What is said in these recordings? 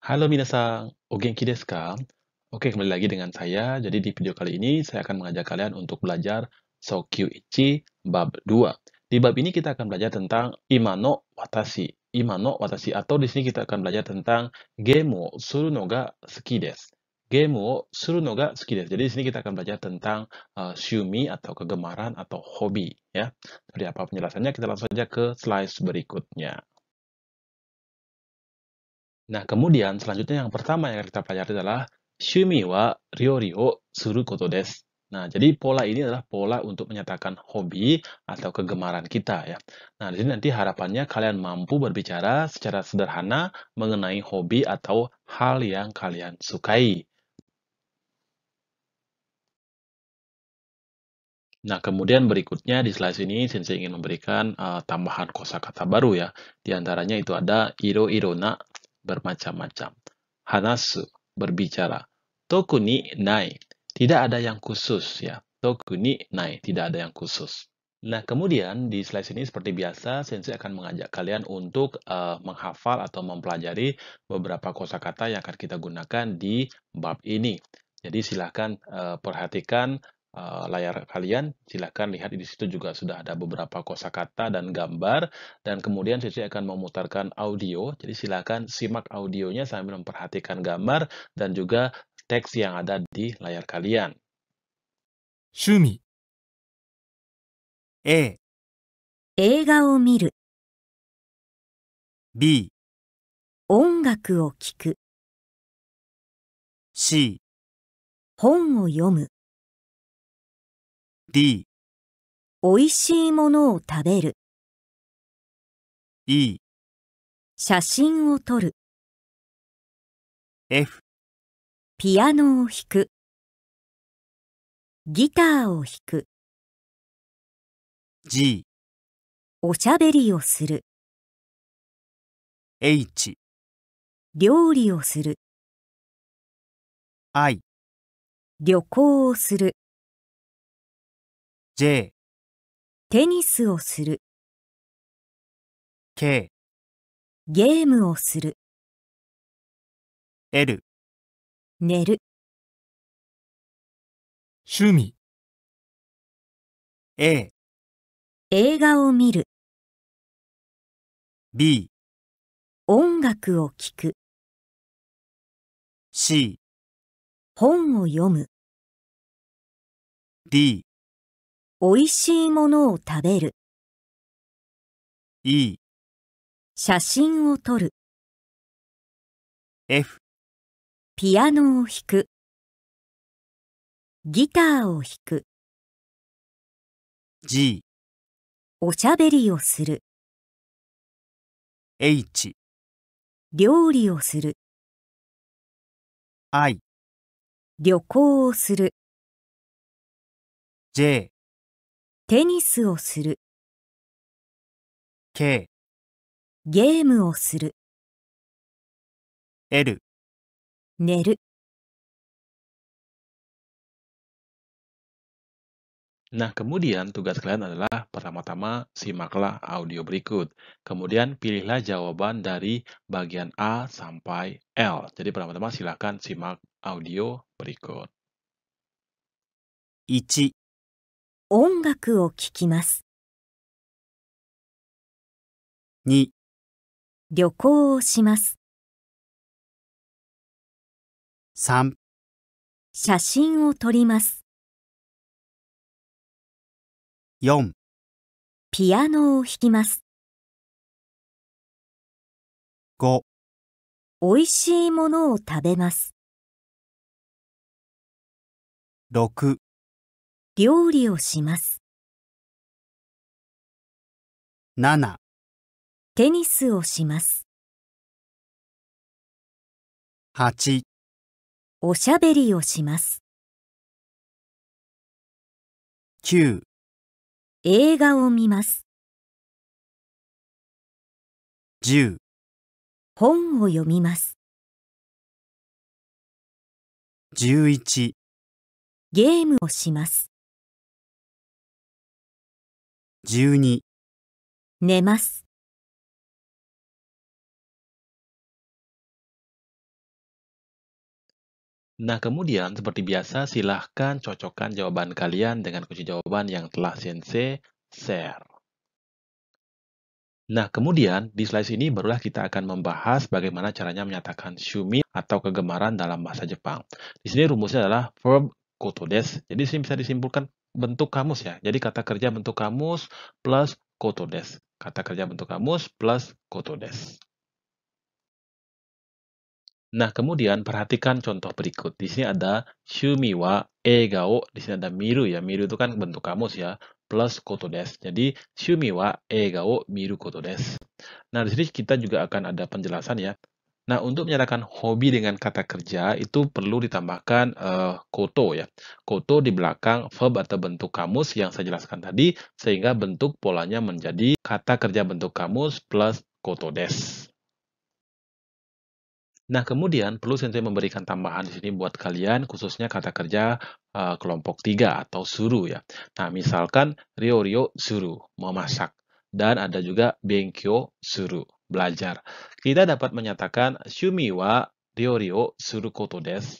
Halo minasa ogenki desu ka? Oke, kembali lagi dengan saya. Jadi di video kali ini saya akan mengajak kalian untuk belajar Ichi bab 2. Di bab ini kita akan belajar tentang imano watashi, imano watashi atau di sini kita akan belajar tentang game wo suru no ga suki desu. Game suru no ga suki desu. Jadi di sini kita akan belajar tentang uh, eh, shumi atau kegemaran atau hobi ya. Seperti apa penjelasannya kita langsung saja ke slide berikutnya. Nah, kemudian selanjutnya yang pertama yang kita pelajari adalah Shumi wa ryorio suru koto desu. Nah, jadi pola ini adalah pola untuk menyatakan hobi atau kegemaran kita ya. Nah, di sini nanti harapannya kalian mampu berbicara secara sederhana mengenai hobi atau hal yang kalian sukai. Nah, kemudian berikutnya di slide ini Sensei ingin memberikan uh, tambahan kosakata baru ya. Di antaranya itu ada iro irona bermacam-macam. Hanasu, berbicara. Toku ni nai, tidak ada yang khusus ya. Toku ni nai, tidak ada yang khusus. Nah, kemudian di slide ini seperti biasa, Sensei akan mengajak kalian untuk uh, menghafal atau mempelajari beberapa kosakata yang akan kita gunakan di bab ini. Jadi silahkan uh, eh, perhatikan Eh, layar kalian, silahkan lihat di situ juga sudah ada beberapa kosakata dan gambar, dan kemudian Cici akan memutarkan audio, jadi silahkan simak audionya sambil memperhatikan gambar dan juga teks yang ada di layar kalian. Shumi A miru. B kiku. C yomu. D 美味しいものを食べる E 写真を撮る F ピアノを弾くギターを弾く G おしゃべりをする H 料理をする I 旅行をする J テニスをする K ゲームをする L 寝る趣味 A 映画を見る B 音楽を聴く C 本を読む D 美味しいものを食べる。E 写真を撮る。F ピアノを弾く。ギターを弾く。G おしゃべりをする。H 料理をする。I 旅行をする。J テニスをする kemudian tugas kalian adalah pertama-tama simaklah audio berikut. Kemudian pilihlah jawaban dari bagian A sampai L. Jadi pertama-tama silakan simak audio berikut. 1音楽を聴きます。2旅行をします。3写真を撮ります。4ピアノを弾きます。5おいしいものを食べます。6料理をします。7テニスをします。8おしゃべりをします。9映画を見ます。10本を読みます。11ゲームをします。12 Nah kemudian seperti biasa silahkan cocokkan jawaban kalian dengan kunci jawaban yang telah Sensei share. Nah, kemudian di slide ini barulah kita akan membahas bagaimana caranya menyatakan shumi atau kegemaran dalam bahasa Jepang. Di sini rumusnya adalah verb kotodes. Jadi sini bisa disimpulkan bentuk kamus ya. Jadi kata kerja bentuk kamus plus kotodes. Kata kerja bentuk kamus plus kotodes. Nah, kemudian perhatikan contoh berikut. Di sini ada shumi wa egao, di sini ada miru ya. Miru itu kan bentuk kamus ya, plus koto des. Jadi, shumi wa egao miru koto des. Nah, di sini kita juga akan ada penjelasan ya. Nah, untuk menyatakan hobi dengan kata kerja itu perlu ditambahkan uh, koto ya. Koto di belakang verb atau bentuk kamus yang saya jelaskan tadi sehingga bentuk polanya menjadi kata kerja bentuk kamus plus koto des. Nah, kemudian perlu sensei memberikan tambahan di sini buat kalian, khususnya kata kerja uh, kelompok tiga atau suru ya. Nah, misalkan rio-rio suru, memasak. Dan ada juga bengkyo suru, belajar. Kita dapat menyatakan Shumi wa ryori wo koto desu.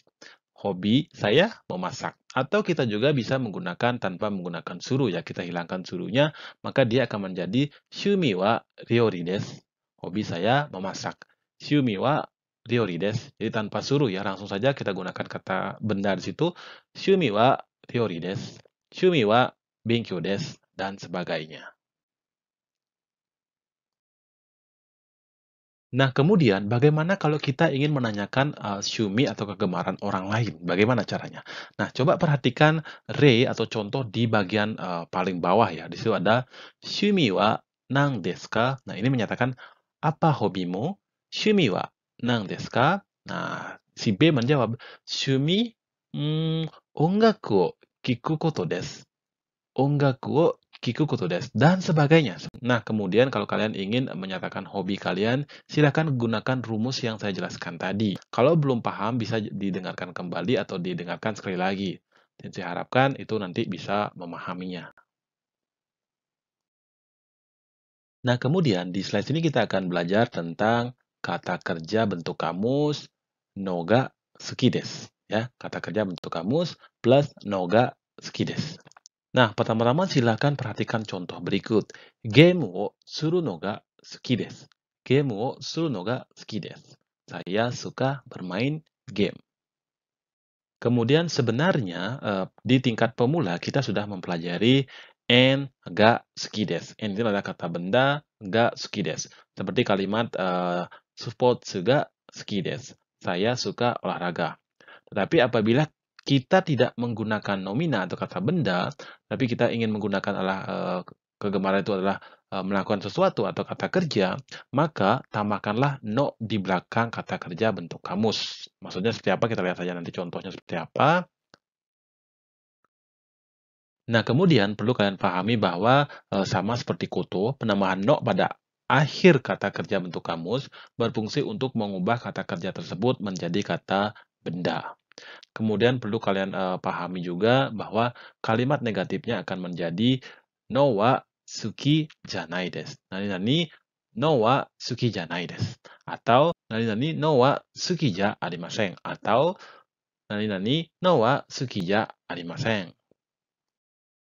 Hobi saya memasak. Atau kita juga bisa menggunakan tanpa menggunakan suru ya. Kita hilangkan surunya, maka dia akan menjadi Shumi wa ryori desu. Hobi saya memasak. Shumi wa ryori desu. Jadi tanpa suru ya, langsung saja kita gunakan kata benda di situ. Shumi wa ryori desu. Shumi wa desu dan sebagainya. Nah, kemudian bagaimana kalau kita ingin menanyakan uh, eh, shumi atau kegemaran orang lain? Bagaimana caranya? Nah, coba perhatikan re atau contoh di bagian uh, paling bawah ya. Di situ ada Xiaomi wa nang deska Nah, ini menyatakan apa hobimu? Xiaomi wa nang deska Nah, si B menjawab shumi hmm, ongaku o kiku koto desu. Ongaku Kikukutu to dan sebagainya. Nah, kemudian kalau kalian ingin menyatakan hobi kalian, silahkan gunakan rumus yang saya jelaskan tadi. Kalau belum paham, bisa didengarkan kembali atau didengarkan sekali lagi. Dan saya harapkan itu nanti bisa memahaminya. Nah, kemudian di slide ini kita akan belajar tentang kata kerja bentuk kamus noga sekides, Ya, kata kerja bentuk kamus plus noga sekides. Nah, pertama-tama silakan perhatikan contoh berikut. Game wo suru no ga suki desu. Game wo suru no ga suki desu. Saya suka bermain game. Kemudian sebenarnya eh, di tingkat pemula kita sudah mempelajari en ga suki desu. En itu adalah kata benda ga suki desu. Seperti kalimat uh, eh, support suga suki desu. Saya suka olahraga. Tetapi apabila kita tidak menggunakan nomina atau kata benda, tapi kita ingin menggunakan adalah eh, kegemaran itu adalah eh, melakukan sesuatu atau kata kerja, maka tambahkanlah no di belakang kata kerja bentuk kamus. Maksudnya seperti apa kita lihat saja nanti contohnya seperti apa. Nah, kemudian perlu kalian pahami bahwa eh, sama seperti koto, penambahan no pada akhir kata kerja bentuk kamus berfungsi untuk mengubah kata kerja tersebut menjadi kata benda. Kemudian perlu kalian uh, pahami juga bahwa kalimat negatifnya akan menjadi no wa suki janai desu. Nani nani no wa suki janai desu. Atau nani nani no wa suki ja arimasen. Atau nani nani no wa suki ja arimasen.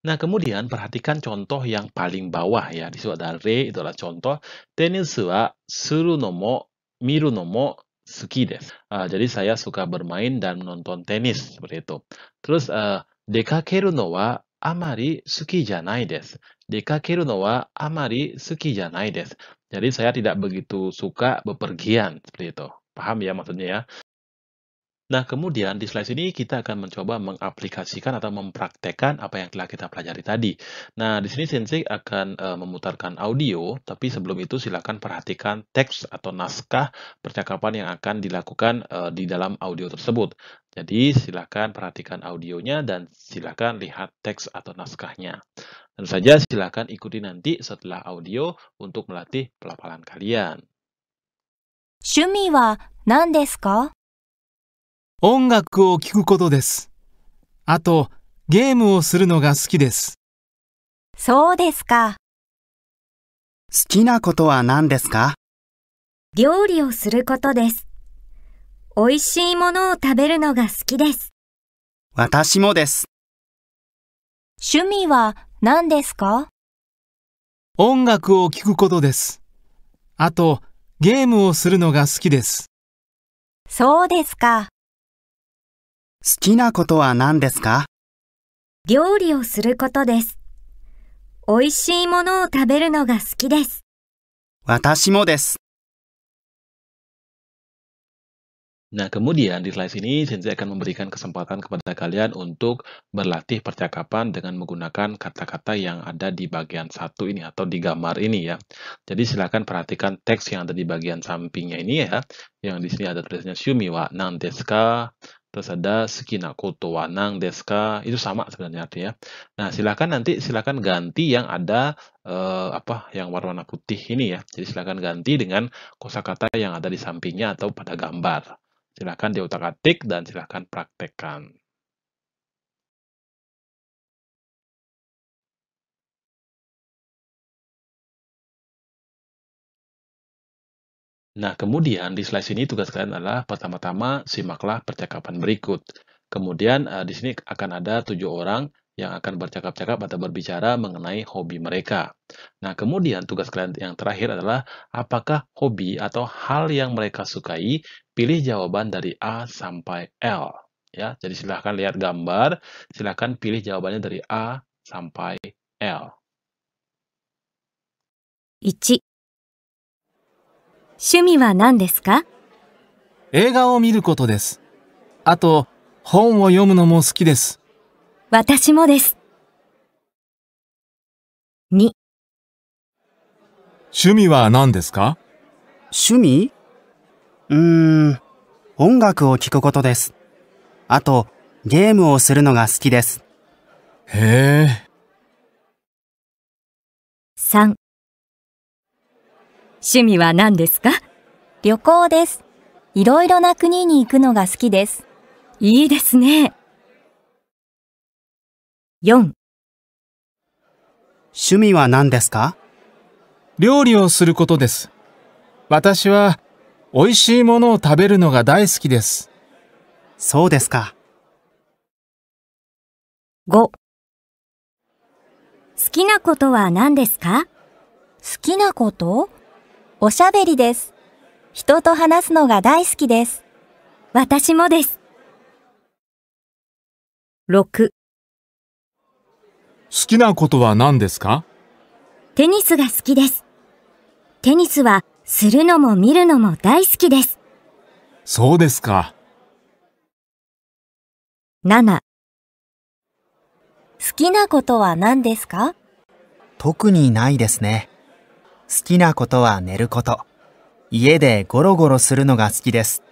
Nah, kemudian perhatikan contoh yang paling bawah ya. Di surat Dare itu adalah contoh tenis wa suru no mo, miru no mo, suki deh. Uh, jadi saya suka bermain dan menonton tenis seperti itu. Terus uh, eh, dekakeru no wa amari suki janai desu. Dekakeru no wa amari suki janai desu. Jadi saya tidak begitu suka bepergian seperti itu. Paham ya maksudnya ya? Nah, kemudian di slide ini kita akan mencoba mengaplikasikan atau mempraktekkan apa yang telah kita pelajari tadi. Nah, di sini Sensei akan e, memutarkan audio, tapi sebelum itu silakan perhatikan teks atau naskah percakapan yang akan dilakukan e, di dalam audio tersebut. Jadi, silakan perhatikan audionya dan silakan lihat teks atau naskahnya. Dan saja silakan ikuti nanti setelah audio untuk melatih pelafalan kalian. 趣味は何ですか音楽を聴くことです。あと、ゲームをするのが好きです。そうですか。好きなことは何ですか料理をすることです。美味しいものを食べるのが好きです。私もです。趣味は何ですか音楽を聴くことです。あと、ゲームをするのが好きです。そうですか。好きなことは何ですか料理をすることです。美味しいものを食べるのが好きです。私もです。Nah, kemudian di slide ini Sensei akan memberikan kesempatan kepada kalian untuk berlatih percakapan dengan menggunakan kata-kata yang ada di bagian satu ini atau di gambar ini ya. Jadi silakan perhatikan teks yang ada di bagian sampingnya ini ya. Yang di sini ada tulisannya Shumi wa nan d e s ka, Terus ada sekinakoto wanang deska itu sama sebenarnya artinya. Nah, silakan nanti silakan ganti yang ada eh, apa yang warna putih ini ya. Jadi silakan ganti dengan kosakata yang ada di sampingnya atau pada gambar. Silakan diotak atik dan silakan praktekkan. Nah, kemudian di slide ini tugas kalian adalah pertama-tama simaklah percakapan berikut. Kemudian uh, di sini akan ada tujuh orang yang akan bercakap-cakap atau berbicara mengenai hobi mereka. Nah, kemudian tugas kalian yang terakhir adalah apakah hobi atau hal yang mereka sukai, pilih jawaban dari A sampai L. Ya, jadi silahkan lihat gambar, silahkan pilih jawabannya dari A sampai L. 1趣味は何ですか映画を見ることです。あと、本を読むのも好きです。私もです。2趣味は何ですか趣味うーん、音楽を聴くことです。あと、ゲームをするのが好きです。へえ。3趣味は何ですか旅行です。いろいろな国に行くのが好きです。いいですね。4趣味は何ですか料理をすることです。私は美味しいものを食べるのが大好きです。そうですか。5好きなことは何ですか好きなことおしゃべりです。人と話すのが大好きです。私もです。6好きなことは何ですかテニスが好きです。テニスはするのも見るのも大好きです。そうですか。7好きなことは何ですか特にないですね。好きなことは寝ること。家でゴロゴロするのが好きです。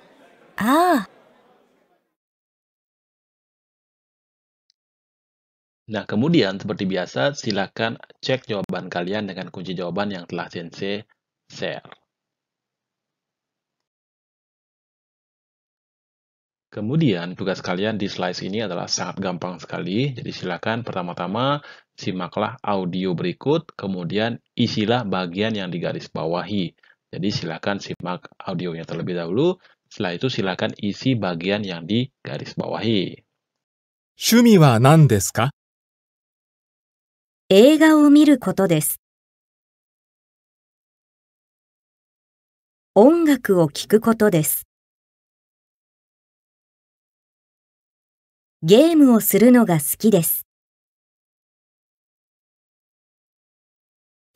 ああ。Nah, kemudian seperti biasa, silakan cek jawaban kalian dengan kunci jawaban yang telah Sensei share. Kemudian, tugas kalian di slide ini adalah sangat gampang sekali. Jadi, silakan pertama-tama simaklah audio berikut, kemudian isilah bagian yang digaris bawahi. Jadi silakan simak audionya terlebih dahulu, setelah itu silakan isi bagian yang digaris bawahi. digarisbawahi. 趣味は何ですか映画を見ることです。音楽を聴くことです。ゲームをするのが好きです。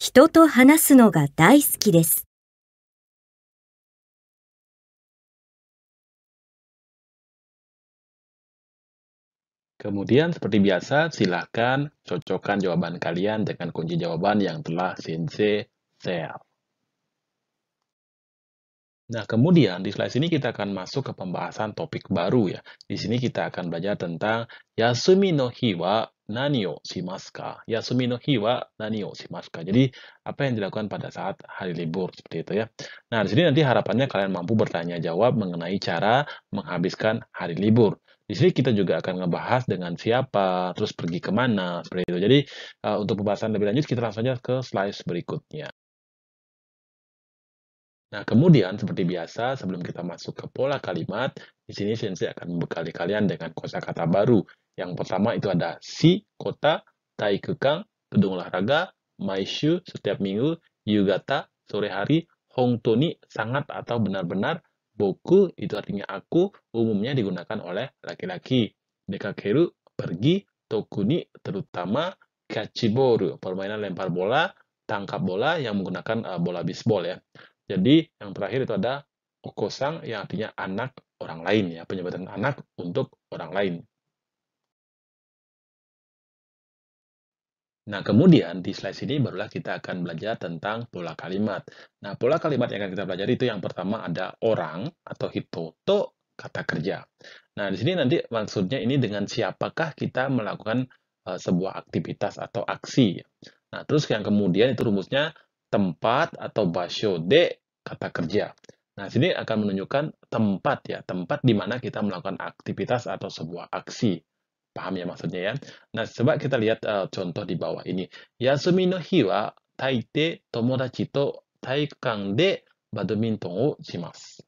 人と話すのが大好きです。Kemudian seperti biasa, silakan cocokkan jawaban kalian dengan kunci jawaban yang telah Sensei share. Nah, kemudian di slide ini kita akan masuk ke pembahasan topik baru ya. Di sini kita akan belajar tentang Yasumi no hiwa nani o maska Yasumino hiva no hi wa Jadi apa yang dilakukan pada saat hari libur seperti itu ya. Nah, di sini nanti harapannya kalian mampu bertanya jawab mengenai cara menghabiskan hari libur. Di sini kita juga akan ngebahas dengan siapa, terus pergi kemana, seperti itu. Jadi uh, untuk pembahasan lebih lanjut kita langsung saja ke slide berikutnya. Nah, kemudian seperti biasa, sebelum kita masuk ke pola kalimat, di sini Sensei akan membekali kalian dengan kosakata baru yang pertama itu ada si, kota, tai kekang gedung olahraga, maishu, setiap minggu, yugata, sore hari, hongtoni, sangat atau benar-benar, boku, itu artinya aku, umumnya digunakan oleh laki-laki. Dekakeru, pergi, tokuni, terutama, kachiboru, permainan lempar bola, tangkap bola yang menggunakan uh, bola bisbol ya. Jadi yang terakhir itu ada okosang yang artinya anak orang lain ya, penyebutan anak untuk orang lain. Nah, kemudian di slide sini barulah kita akan belajar tentang pola kalimat. Nah, pola kalimat yang akan kita belajar itu yang pertama ada orang atau hitoto, kata kerja. Nah, di sini nanti maksudnya ini dengan siapakah kita melakukan uh, sebuah aktivitas atau aksi. Nah, terus yang kemudian itu rumusnya tempat atau basho de, kata kerja. Nah, sini akan menunjukkan tempat ya, tempat di mana kita melakukan aktivitas atau sebuah aksi. Paham ya maksudnya ya? Nah, sebab kita lihat uh, contoh di bawah ini. Yasumi no hi wa taite tomodachi to taikukan de badminton wo shimasu.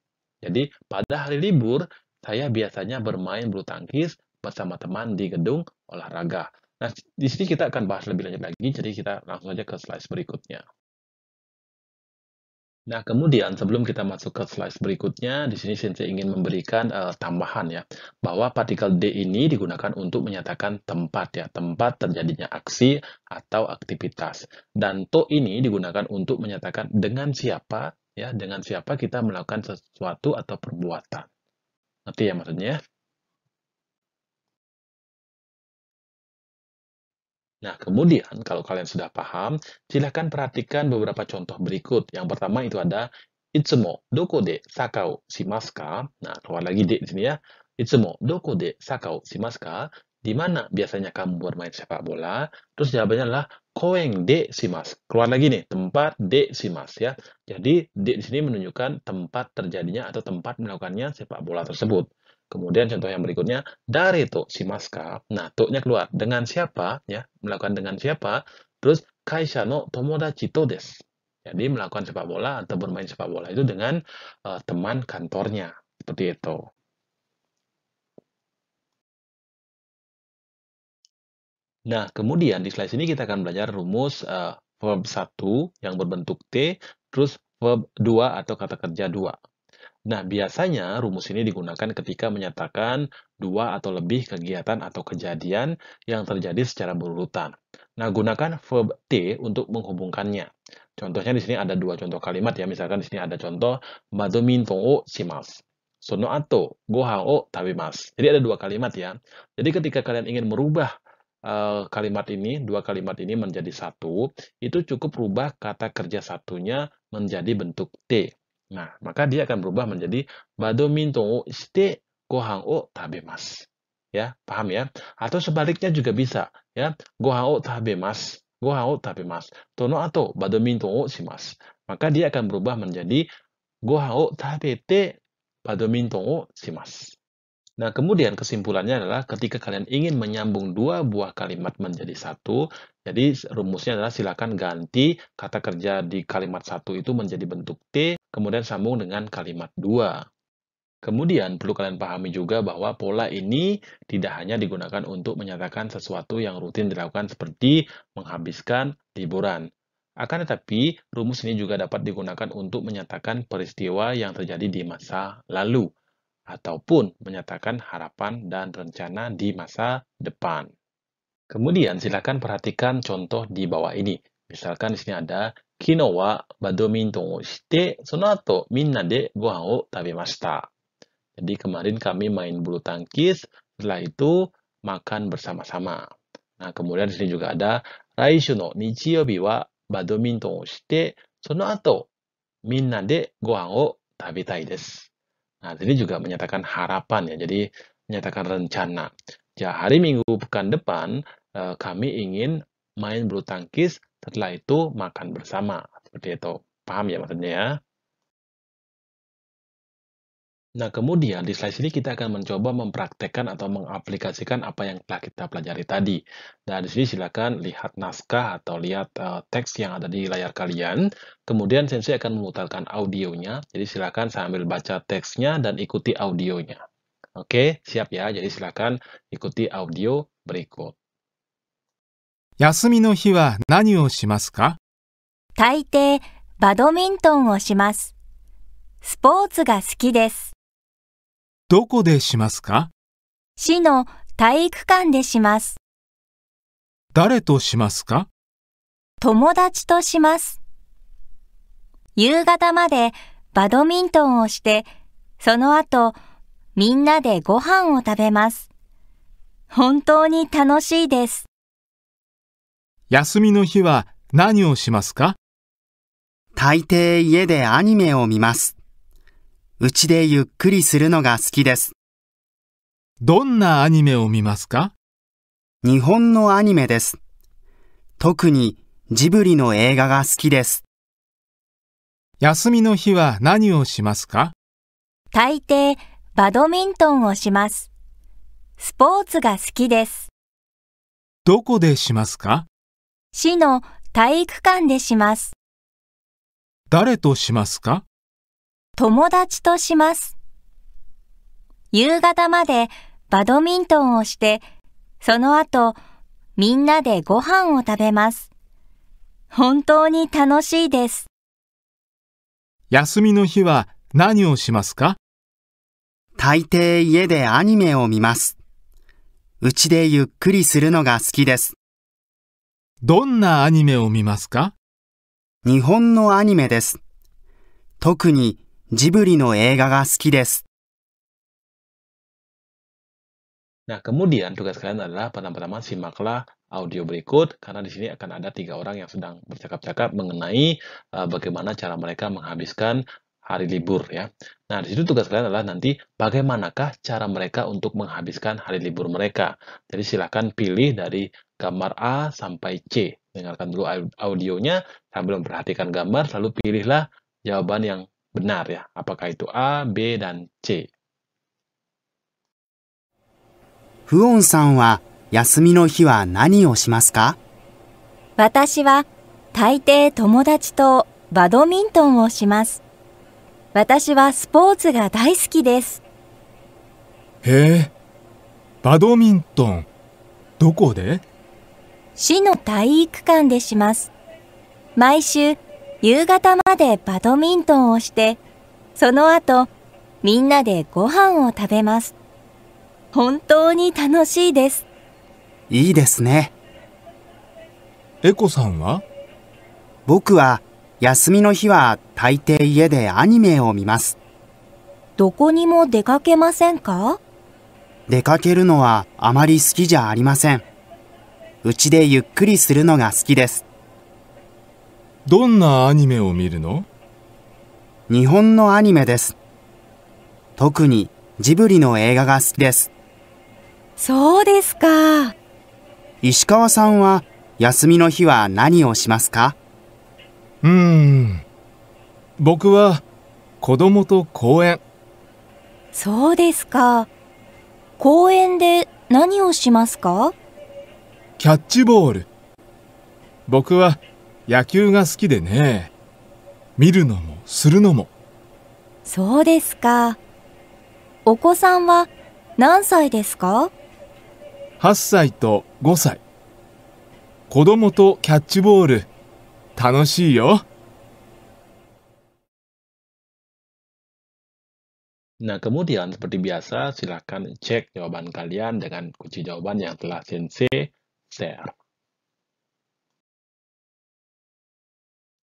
Jadi, pada hari libur, saya biasanya bermain bulu tangkis bersama teman di gedung olahraga. Nah, di sini kita akan bahas lebih lanjut lagi, jadi kita langsung aja ke slide berikutnya. Nah, kemudian sebelum kita masuk ke slide berikutnya, di sini Sensei ingin memberikan uh, tambahan ya, bahwa partikel D ini digunakan untuk menyatakan tempat ya, tempat terjadinya aksi atau aktivitas. Dan to ini digunakan untuk menyatakan dengan siapa ya, dengan siapa kita melakukan sesuatu atau perbuatan. Nanti ya maksudnya? Nah, kemudian kalau kalian sudah paham, silahkan perhatikan beberapa contoh berikut. Yang pertama itu ada Itsumo doko de sakau shimasu ka? Nah, keluar lagi de di sini ya. Itsumo doko de sakau shimasu ka? Di mana biasanya kamu bermain sepak bola? Terus jawabannya adalah koeng de shimasu. Keluar lagi nih, tempat de shimasu ya. Jadi, de di sini menunjukkan tempat terjadinya atau tempat melakukannya sepak bola tersebut. Kemudian contoh yang berikutnya dari to si maskap. Nah, tuknya keluar. Dengan siapa ya? Melakukan dengan siapa? Terus kaisha no tomodachi to des. Jadi melakukan sepak bola atau bermain sepak bola itu dengan uh, teman kantornya. Seperti itu. Nah, kemudian di slide ini kita akan belajar rumus uh, verb 1 yang berbentuk T, terus verb 2 atau kata kerja 2. Nah, biasanya rumus ini digunakan ketika menyatakan dua atau lebih kegiatan atau kejadian yang terjadi secara berurutan. Nah, gunakan verb T untuk menghubungkannya. Contohnya di sini ada dua contoh kalimat ya. Misalkan di sini ada contoh badminton o shimasu. Sono ato gohan o tabimasu. Jadi ada dua kalimat ya. Jadi ketika kalian ingin merubah eh, kalimat ini, dua kalimat ini menjadi satu, itu cukup rubah kata kerja satunya menjadi bentuk T. Nah, maka dia akan berubah menjadi badminton o shite gohan o tabemasu. Ya, paham ya? Atau sebaliknya juga bisa, ya. Gohan o tabemasu. Gohan o tabemasu. Tono atau badminton o shimasu. Maka dia akan berubah menjadi gohan o tabete badminton o shimasu. Nah, kemudian kesimpulannya adalah ketika kalian ingin menyambung dua buah kalimat menjadi satu, jadi rumusnya adalah silakan ganti kata kerja di kalimat satu itu menjadi bentuk T, kemudian sambung dengan kalimat dua. Kemudian perlu kalian pahami juga bahwa pola ini tidak hanya digunakan untuk menyatakan sesuatu yang rutin dilakukan seperti menghabiskan liburan. Akan tetapi, rumus ini juga dapat digunakan untuk menyatakan peristiwa yang terjadi di masa lalu ataupun menyatakan harapan dan rencana di masa depan. Kemudian silakan perhatikan contoh di bawah ini. Misalkan di sini ada Kino wa badminton wo shite, sonato minna de gohan wo tabemashita. Jadi kemarin kami main bulu tangkis, setelah itu makan bersama-sama. Nah, kemudian di sini juga ada Raishu no nichiyobi wa badminton wo shite, sono ato minna de gohan wo tabetai desu. Nah, ini juga menyatakan harapan ya, jadi menyatakan rencana. Ya, hari Minggu pekan depan eh, kami ingin main bulu tangkis, setelah itu makan bersama. Seperti itu. Paham ya maksudnya ya? Nah, kemudian di slide sini kita akan mencoba mempraktekkan atau mengaplikasikan apa yang telah kita pelajari tadi. Nah, di sini silakan lihat naskah atau lihat uh, teks yang ada di layar kalian. Kemudian Sensei akan memutarkan audionya. Jadi silakan sambil baca teksnya dan ikuti audionya. Oke, siap ya. Jadi silakan ikuti audio berikut. desu. どこでしますか市の体育館でします。誰としますか友達とします。夕方までバドミントンをして、その後、みんなでご飯を食べます。本当に楽しいです。休みの日は何をしますか大抵家でアニメを見ます。うちでゆっくりするのが好きです。どんなアニメを見ますか日本のアニメです。特にジブリの映画が好きです。休みの日は何をしますか大抵バドミントンをします。スポーツが好きです。どこでしますか市の体育館でします。誰としますか友達とします。夕方までバドミントンをして、その後、みんなでご飯を食べます。本当に楽しいです。休みの日は何をしますか大抵家でアニメを見ます。うちでゆっくりするのが好きです。どんなアニメを見ますか日本のアニメです。特にジブリの映画が好きです。Nah, kemudian tugas kalian adalah pertama-tama simaklah audio berikut karena di sini akan ada tiga orang yang sedang bercakap-cakap mengenai uh, bagaimana cara mereka menghabiskan hari libur ya. Nah, di situ tugas kalian adalah nanti bagaimanakah cara mereka untuk menghabiskan hari libur mereka. Jadi silahkan pilih dari gambar A sampai C. Dengarkan dulu audionya sambil memperhatikan gambar, lalu pilihlah jawaban yang benar ya. Apakah itu A, B, dan C? フオンさんは休みの日は何をしますか私は大抵友達とバドミントンをします。私はスポーツが大好きです。へえ、バドミントン、どこで市の体育館でします。毎週夕方までバドミントンをして、その後、みんなでご飯を食べます。本当に楽しいです。いいですね。エコさんは僕は、休みの日は大抵家でアニメを見ます。どこにも出かけませんか出かけるのはあまり好きじゃありません。うちでゆっくりするのが好きです。どんなアニメを見るの日本のアニメです特にジブリの映画が好きですそうですか石川さんは休みの日は何をしますかうん僕は子供と公園そうですか公園で何をしますかキャッチボール僕は野球が好きでね見るのもするのもそうですかお子さんは何歳ですか8歳と5歳子供とキャッチボール楽しいよなかもてやんすぷりびやさしらかんチェックよばんかりやんでかんこちじょうばんやんすらせん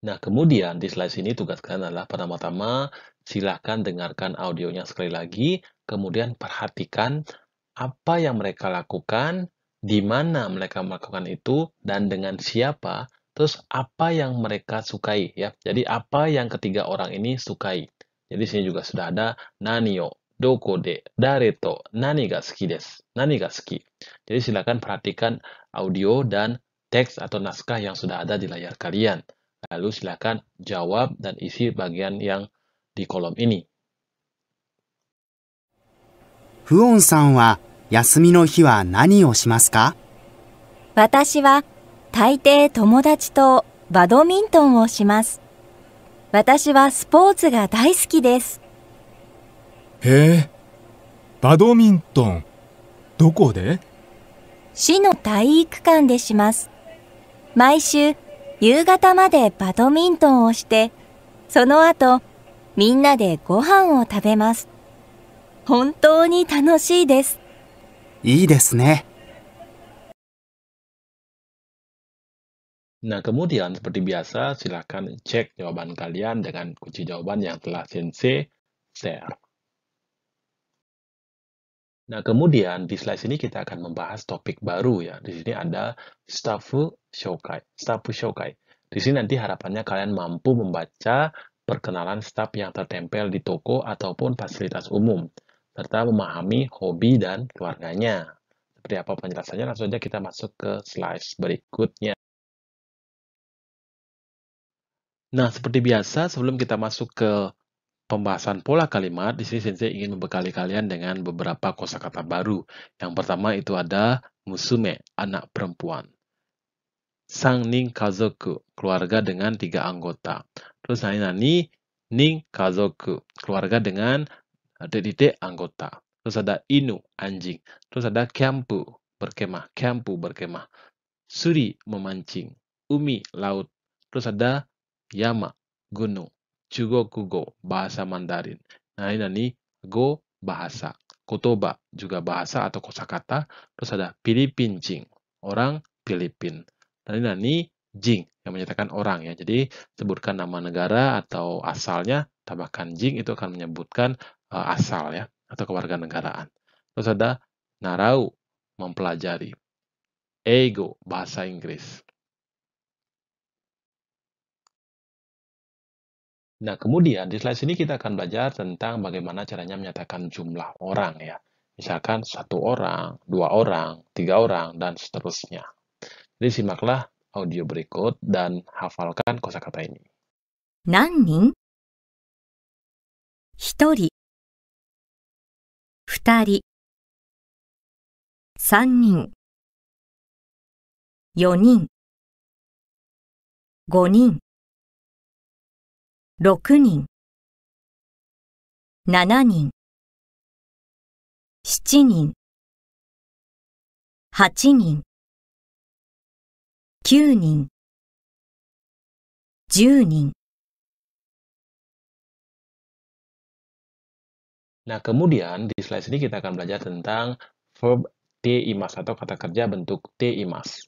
Nah, kemudian di slide sini tugas kalian adalah pertama-tama silakan dengarkan audionya sekali lagi, kemudian perhatikan apa yang mereka lakukan, di mana mereka melakukan itu, dan dengan siapa, terus apa yang mereka sukai. ya. Jadi apa yang ketiga orang ini sukai. Jadi sini juga sudah ada nanio, doko de, dareto, nani ga suki desu, nani ga suki. Jadi silakan perhatikan audio dan teks atau naskah yang sudah ada di layar kalian. Lalu silakan jawab dan isi bagian yang di kolom ini. フオンさんは休みの日は何をしますか私は大抵友達とバドミントンをします。私はスポーツが大好きです。へえ、バドミントン、どこで市の体育館でします。毎週夕方までバドミントンをしてその後みんなでご飯を食べます本当に楽しいですいいですね Nah, kemudian seperti biasa, silakan cek jawaban kalian dengan kunci jawaban yang telah Sensei share. Nah, kemudian di slide ini kita akan membahas topik baru ya. Di sini ada Stafu Shokai. Stafu Shokai. Di sini nanti harapannya kalian mampu membaca perkenalan staff yang tertempel di toko ataupun fasilitas umum, serta memahami hobi dan keluarganya. Seperti apa penjelasannya, langsung saja kita masuk ke slide berikutnya. Nah, seperti biasa, sebelum kita masuk ke pembahasan pola kalimat, di sini sensei ingin membekali kalian dengan beberapa kosakata baru. Yang pertama itu ada musume, anak perempuan. Sang ning kazoku, keluarga dengan tiga anggota. Terus nani ning kazoku, keluarga dengan titik-titik anggota. Terus ada inu, anjing. Terus ada kempu, berkemah. Kempu, berkemah. Suri, memancing. Umi, laut. Terus ada yama, gunung. Kugo bahasa Mandarin. Nah, ini nani go bahasa. Kotoba juga bahasa atau kosakata. Terus ada Filipin Jing, orang Filipin. Dan nah, ini nani Jing yang menyatakan orang ya. Jadi sebutkan nama negara atau asalnya, tambahkan Jing itu akan menyebutkan uh, asal ya atau kewarganegaraan. Terus ada narau, mempelajari. Ego, bahasa Inggris. Nah, kemudian di slide sini kita akan belajar tentang bagaimana caranya menyatakan jumlah orang ya. Misalkan satu orang, dua orang, tiga orang, dan seterusnya. Jadi simaklah audio berikut dan hafalkan kosakata ini. Nanin? Hitori. Futari. sanin, Yonin. Gonin. 6人、7人、7人、8人、9人、10人。Nah, kemudian di slide ini kita akan belajar tentang verb T imas atau kata kerja bentuk T imas.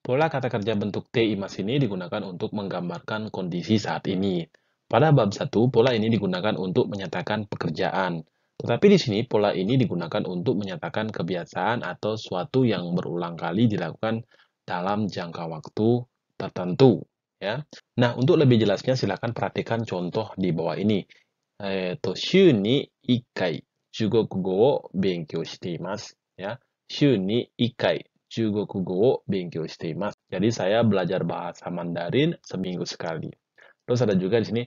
Pola kata kerja bentuk T imas ini digunakan untuk menggambarkan kondisi saat ini. Pada bab 1, pola ini digunakan untuk menyatakan pekerjaan. Tetapi di sini pola ini digunakan untuk menyatakan kebiasaan atau suatu yang berulang kali dilakukan dalam jangka waktu tertentu. Ya. Nah, untuk lebih jelasnya silakan perhatikan contoh di bawah ini. Eh, shu ni ikai, jugoku wo benkyou shite Ya. Shu ni ikai, jugoku wo benkyou shite Jadi saya belajar bahasa Mandarin seminggu sekali. Terus ada juga di sini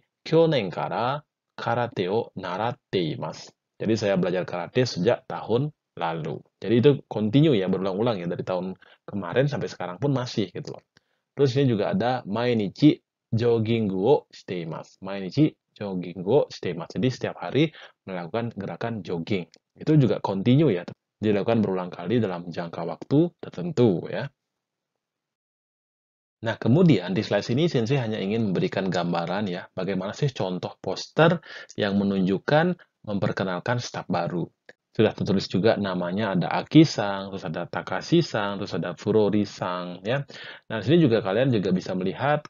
kara karate o narate imasu. Jadi saya belajar karate sejak tahun lalu. Jadi itu continue ya berulang-ulang ya dari tahun kemarin sampai sekarang pun masih gitu loh. Terus ini juga ada mainichi jogging wo shite imasu. Mainichi jogging wo shite imasu. Jadi setiap hari melakukan gerakan jogging. Itu juga continue ya. Dilakukan berulang kali dalam jangka waktu tertentu ya. Nah, kemudian di slide ini Sensei hanya ingin memberikan gambaran ya, bagaimana sih contoh poster yang menunjukkan memperkenalkan staf baru. Sudah tertulis juga namanya ada Akisang terus ada Takashi-sang, terus ada Furori-sang ya. Nah, di sini juga kalian juga bisa melihat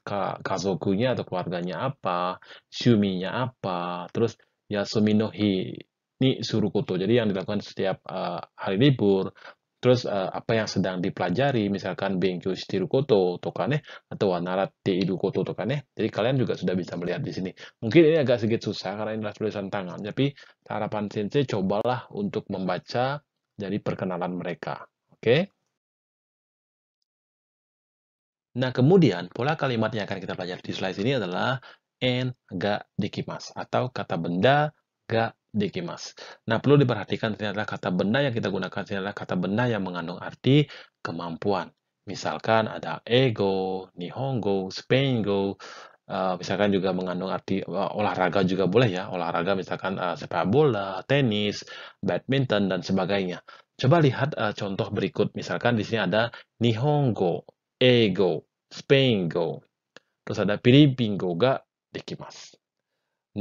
kazokunya atau keluarganya apa, shuminya apa, terus Yasumi no hi ini Surukoto. Jadi yang dilakukan setiap uh, hari libur, Terus uh, apa yang sedang dipelajari, misalkan Benkyu Stirokoto Koto to atau Wanarat iru Koto to Jadi kalian juga sudah bisa melihat di sini. Mungkin ini agak sedikit susah karena ini adalah tulisan tangan, tapi harapan sensei cobalah untuk membaca dari perkenalan mereka. Oke? Okay? Nah, kemudian pola kalimat yang akan kita pelajari di slide ini adalah en ga dikimas atau kata benda Nah perlu diperhatikan ternyata kata benda yang kita gunakan ternyata kata benda yang mengandung arti kemampuan. Misalkan ada ego, nihongo, spengo, uh, misalkan juga mengandung arti uh, olahraga juga boleh ya. Olahraga misalkan uh, sepak bola, tenis, badminton dan sebagainya. Coba lihat uh, contoh berikut. Misalkan di sini ada nihongo, ego, spengo, Terus ada piripingo ga dikimas.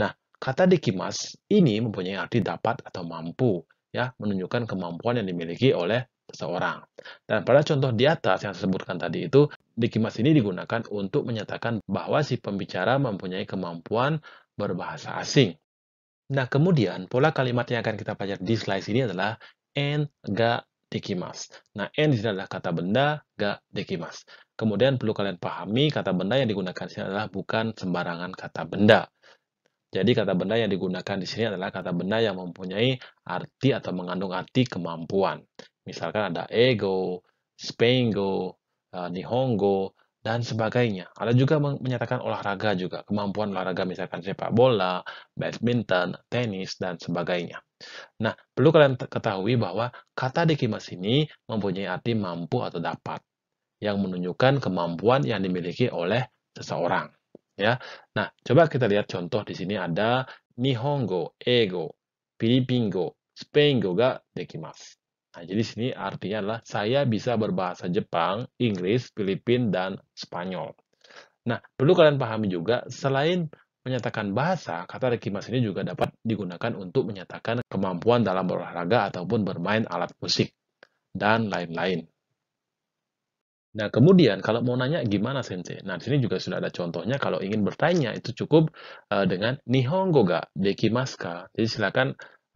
Nah, Kata dikimas ini mempunyai arti dapat atau mampu, ya, menunjukkan kemampuan yang dimiliki oleh seseorang. Dan pada contoh di atas yang saya sebutkan tadi itu, dikimas ini digunakan untuk menyatakan bahwa si pembicara mempunyai kemampuan berbahasa asing. Nah, kemudian pola kalimat yang akan kita pelajari di slide ini adalah en ga dekimas. Nah, en di sini adalah kata benda, ga dekimas. Kemudian perlu kalian pahami kata benda yang digunakan sini adalah bukan sembarangan kata benda jadi kata benda yang digunakan di sini adalah kata benda yang mempunyai arti atau mengandung arti kemampuan. Misalkan ada ego, spengo, eh, nihongo, dan sebagainya. Ada juga menyatakan olahraga juga, kemampuan olahraga misalkan sepak bola, badminton, tenis, dan sebagainya. Nah, perlu kalian ketahui bahwa kata dikimas ini mempunyai arti mampu atau dapat, yang menunjukkan kemampuan yang dimiliki oleh seseorang ya. Nah, coba kita lihat contoh di sini ada Nihongo, Ego, Filipingo, Spengo ga dekimasu. Nah, jadi sini artinya adalah saya bisa berbahasa Jepang, Inggris, Filipin, dan Spanyol. Nah, perlu kalian pahami juga, selain menyatakan bahasa, kata dekimas ini juga dapat digunakan untuk menyatakan kemampuan dalam berolahraga ataupun bermain alat musik, dan lain-lain. Nah, kemudian kalau mau nanya gimana sensei? Nah, di sini juga sudah ada contohnya kalau ingin bertanya itu cukup uh, dengan nihongo ga dekimasu ka. Jadi silakan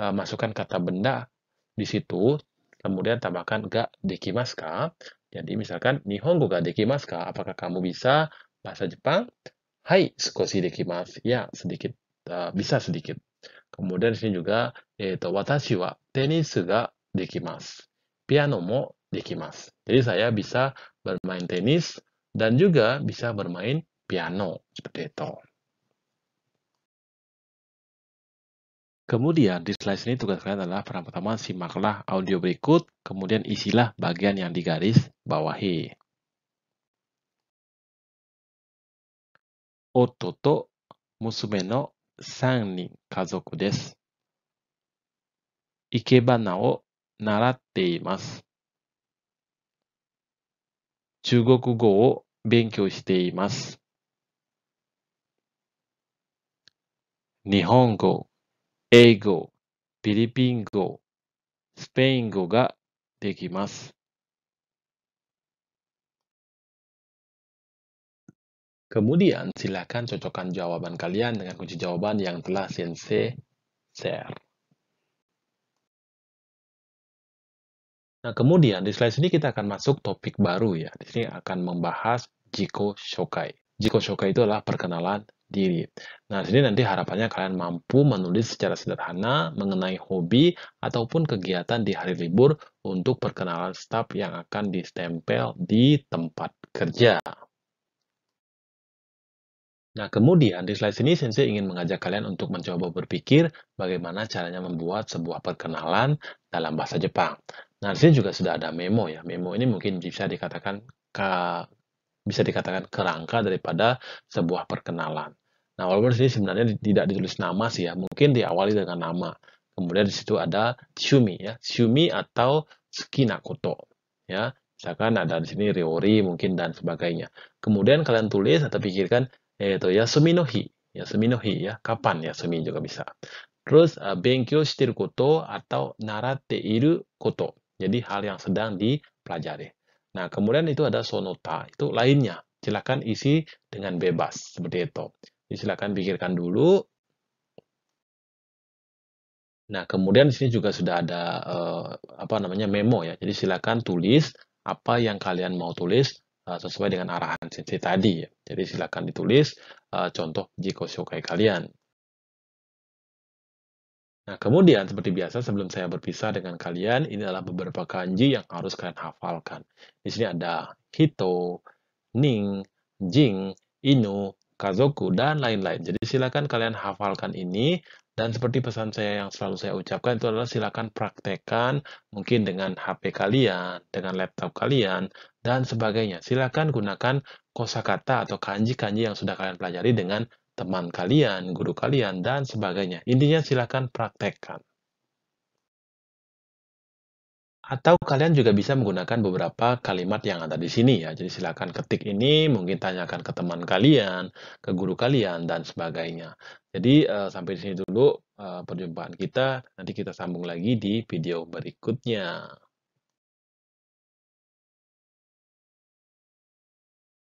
uh, masukkan kata benda di situ, kemudian tambahkan ga dekimasu ka. Jadi misalkan nihongo ga dekimasu ka? Apakah kamu bisa bahasa Jepang? Hai, sukoshi dekimasu. Ya, sedikit uh, bisa sedikit. Kemudian di sini juga eto watashi wa tenis ga dekimasu. Piano mo dekimasu. Jadi saya bisa bermain tenis, dan juga bisa bermain piano seperti itu. Kemudian di slide ini tugas kalian adalah pertama-tama simaklah audio berikut, kemudian isilah bagian yang digaris bawahi. Oto to musume no san ni kazoku desu. Ikebana o naratte imasu. 中国語を勉強しています。日本語、英語、フィリピン語、スペイン語ができます。Kemudian, silakan cocokkan jawaban kalian dengan kunci jawaban yang telah Sensei share. Nah, kemudian di slide ini kita akan masuk topik baru ya. Di sini akan membahas Jiko Shokai. Jiko Shokai itu adalah perkenalan diri. Nah, di sini nanti harapannya kalian mampu menulis secara sederhana mengenai hobi ataupun kegiatan di hari libur untuk perkenalan staf yang akan distempel di tempat kerja. Nah, kemudian di slide ini Sensei ingin mengajak kalian untuk mencoba berpikir bagaimana caranya membuat sebuah perkenalan dalam bahasa Jepang. Nah, di sini juga sudah ada memo ya. Memo ini mungkin bisa dikatakan ke, bisa dikatakan kerangka daripada sebuah perkenalan. Nah, walaupun di sini sebenarnya tidak ditulis nama sih ya, mungkin diawali dengan nama. Kemudian di situ ada Shumi ya, Shumi atau Skinakoto ya. Misalkan ada di sini Riori mungkin dan sebagainya. Kemudian kalian tulis atau pikirkan yaitu ya Suminohi ya Suminohi ya kapan ya Sumi juga bisa. Terus uh, eh, benkyou shiteru koto atau narate iru koto jadi hal yang sedang dipelajari. Nah, kemudian itu ada sonota, itu lainnya. Silakan isi dengan bebas, seperti itu. Jadi, silakan pikirkan dulu. Nah, kemudian di sini juga sudah ada eh, apa namanya memo ya. Jadi silakan tulis apa yang kalian mau tulis eh, sesuai dengan arahan sensei tadi. Ya. Jadi silakan ditulis eh, contoh jiko suka kalian. Nah, kemudian seperti biasa sebelum saya berpisah dengan kalian, ini adalah beberapa kanji yang harus kalian hafalkan. Di sini ada hito, ning, jing, inu, kazoku, dan lain-lain. Jadi silakan kalian hafalkan ini, dan seperti pesan saya yang selalu saya ucapkan itu adalah silakan praktekkan mungkin dengan HP kalian, dengan laptop kalian, dan sebagainya. Silakan gunakan kosakata atau kanji-kanji yang sudah kalian pelajari dengan teman kalian, guru kalian, dan sebagainya. Intinya silahkan praktekkan. Atau kalian juga bisa menggunakan beberapa kalimat yang ada di sini ya. Jadi silahkan ketik ini, mungkin tanyakan ke teman kalian, ke guru kalian, dan sebagainya. Jadi uh, sampai di sini dulu uh, perjumpaan kita. Nanti kita sambung lagi di video berikutnya.